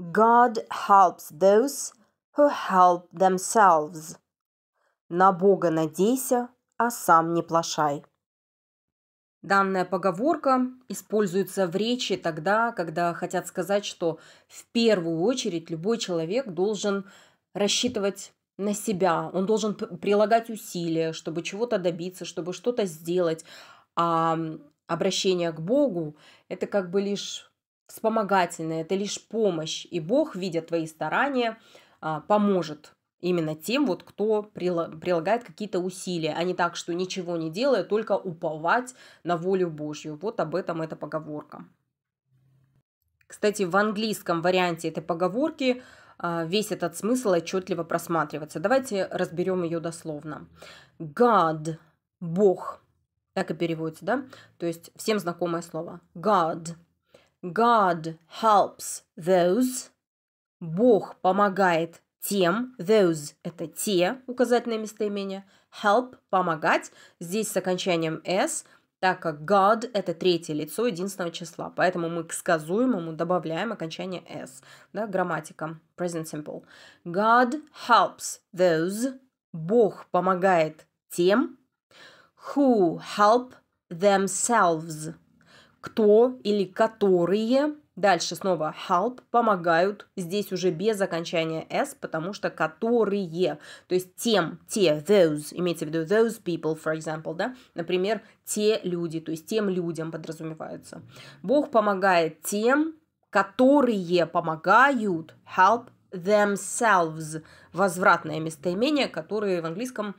God helps those who help themselves. На Бога надейся, а сам не плашай. Данная поговорка используется в речи тогда, когда хотят сказать, что в первую очередь любой человек должен рассчитывать на себя, он должен прилагать усилия, чтобы чего-то добиться, чтобы что-то сделать. А обращение к Богу – это как бы лишь вспомогательное, это лишь помощь, и Бог, видя твои старания, а, поможет именно тем, вот, кто прилагает какие-то усилия, а не так, что ничего не делая, только уповать на волю Божью. Вот об этом эта поговорка. Кстати, в английском варианте этой поговорки а, весь этот смысл отчетливо просматривается. Давайте разберем ее дословно. God – Бог. Так и переводится, да? То есть всем знакомое слово. God God helps those. Бог помогает тем. Those – это те, указательное местоимение. Help – помогать. Здесь с окончанием s, так как God – это третье лицо единственного числа. Поэтому мы к сказуемому добавляем окончание s. Да, грамматика. Present simple. God helps those. Бог помогает тем. Who help themselves – кто или которые, дальше снова help, помогают, здесь уже без окончания s, потому что которые, то есть тем, те, those, имеется в виду those people, for example, да, например, те люди, то есть тем людям подразумевается Бог помогает тем, которые помогают, help themselves, возвратное местоимение, которые в английском э,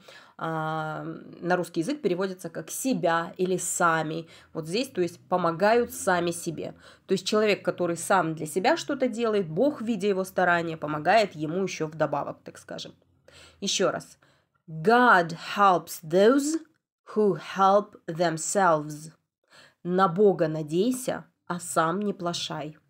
на русский язык переводится как себя или сами. Вот здесь, то есть, помогают сами себе. То есть человек, который сам для себя что-то делает, Бог, в виде его старания, помогает ему еще вдобавок, так скажем. Еще раз. God helps those who help themselves. На Бога надейся, а сам не плашай.